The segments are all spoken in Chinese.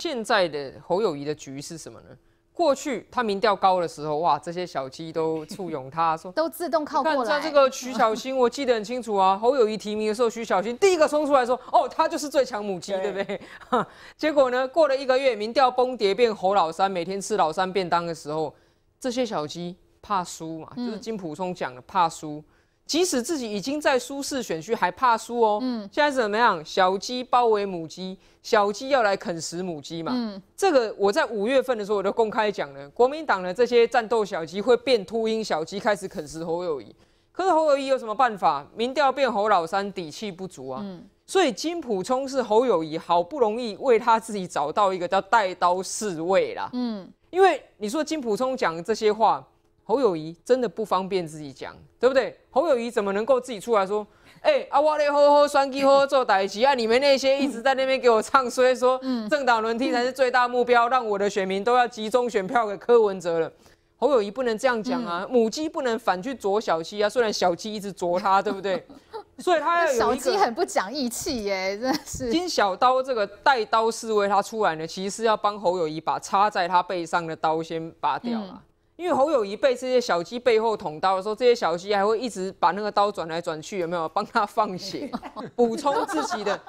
现在的侯友谊的局是什么呢？过去他民调高的时候，哇，这些小鸡都簇拥他，说都自动靠过来。看这个徐小新，我记得很清楚啊，侯友谊提名的时候，徐小新第一个冲出来说，哦，他就是最强母鸡，对不对？结果呢，过了一个月，民调崩跌，变侯老三，每天吃老三便当的时候，这些小鸡怕输嘛，就是金普聪讲的怕输。即使自己已经在舒适选区，还怕输哦。嗯，现在怎么样？小鸡包围母鸡，小鸡要来啃食母鸡嘛。嗯，这个我在五月份的时候我就公开讲了，国民党的这些战斗小鸡会变秃鹰，小鸡开始啃食侯友谊。可是侯友谊有什么办法？民调变侯老三，底气不足啊。嗯，所以金普聪是侯友谊好不容易为他自己找到一个叫带刀侍卫啦。嗯，因为你说金普聪讲这些话。侯友谊真的不方便自己讲，对不对？侯友谊怎么能够自己出来说？哎，阿哇咧嚯嚯，双机嚯嚯做代旗啊！你们那些一直在那边给我唱，所以说政党轮替才是最大目标，让我的选民都要集中选票给柯文哲了。侯友谊不能这样讲啊，母鸡不能反去啄小鸡啊！虽然小鸡一直啄它，对不对？所以它小鸡很不讲义气耶，真的是。金小刀这个带刀侍卫他出来呢，其实是要帮侯友谊把插在他背上的刀先拔掉了。因为侯友谊被这些小鸡背后捅刀的时候，这些小鸡还会一直把那个刀转来转去，有没有帮他放血，补充自己的？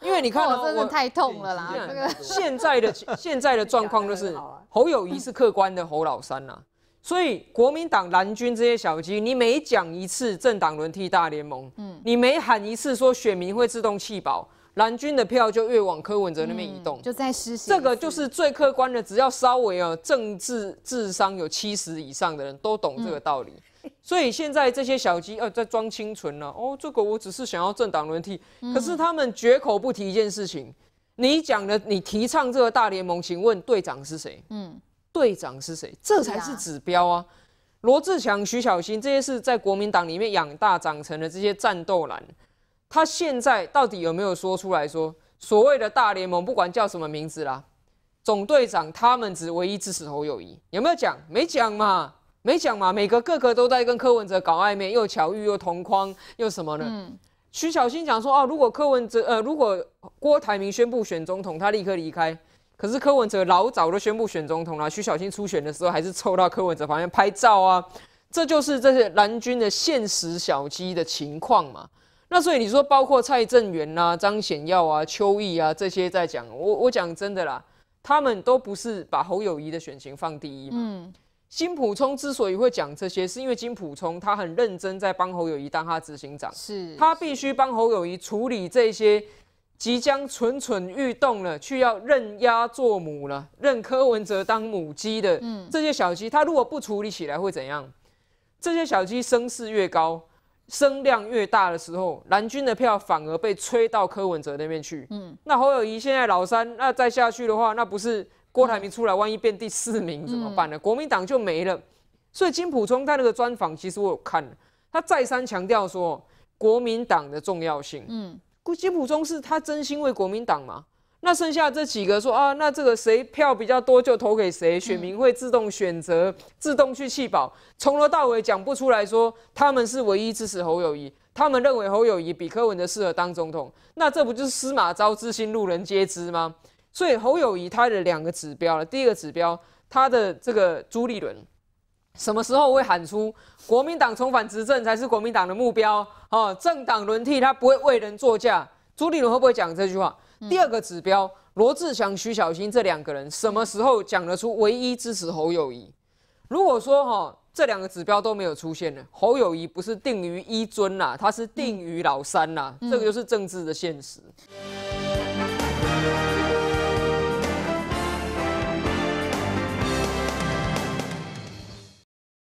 因为你看，我真的太痛了啦！这个现在的现在的状况就是，侯友谊是客观的侯老三呐。所以国民党蓝军这些小鸡，你每讲一次政党轮替大联盟，嗯，你每喊一次说选民会自动弃保。蓝军的票就越往柯文哲那边移动，就在撕。这个就是最客观的，只要稍微啊政治智商有七十以上的人都懂这个道理。所以现在这些小鸡啊在装清纯了哦，这个我只是想要政党轮替，可是他们绝口不提一件事情。你讲的，你提倡这个大联盟，请问队长是谁？嗯，队长是谁？这才是指标啊！罗志强、徐小新这些是在国民党里面养大长成的这些战斗蓝。他现在到底有没有说出来说所谓的大联盟不管叫什么名字啦，总队长他们只唯一支持侯友谊，有没有讲？没讲嘛，没讲嘛，每个个个都在跟柯文哲搞暧昧，又巧遇又同框又什么呢？嗯，徐小新讲说哦，如果柯文哲呃，如果郭台铭宣布选总统，他立刻离开。可是柯文哲老早都宣布选总统了，徐小新初选的时候还是凑到柯文哲旁边拍照啊，这就是这些蓝军的现实小鸡的情况嘛。那所以你说，包括蔡正元呐、张显耀啊、邱毅啊这些在讲，我我讲真的啦，他们都不是把侯友谊的选情放第一。嗯，金普聪之所以会讲这些，是因为金普聪他很认真在帮侯友谊当他执行长，是，他必须帮侯友谊处理这些即将蠢蠢欲动了，去要认鸭做母了，认柯文哲当母鸡的，嗯，这些小鸡，他如果不处理起来会怎样？这些小鸡声势越高。声量越大的时候，蓝军的票反而被吹到柯文哲那边去。嗯，那侯友谊现在老三，那再下去的话，那不是郭台铭出来，万一变第四名怎么办呢？国民党就没了。所以金普中他那个专访，其实我有看，他再三强调说国民党的重要性。嗯，估金普中是他真心为国民党吗？那剩下这几个说啊，那这个谁票比较多就投给谁，选民会自动选择、自动去弃保。从头到尾讲不出来说他们是唯一支持侯友谊，他们认为侯友谊比柯文哲适合当总统。那这不就是司马昭之心，路人皆知吗？所以侯友谊他的两个指标了，第一个指标，他的这个朱立伦什么时候会喊出国民党重返执政才是国民党的目标？哦，政党轮替他不会为人作嫁，朱立伦会不会讲这句话？第二个指标，罗志祥、徐小新这两个人什么时候讲得出唯一支持侯友谊？如果说哈这两个指标都没有出现呢，侯友谊不是定于一尊啦，他是定于老三啦，这个就是政治的现实。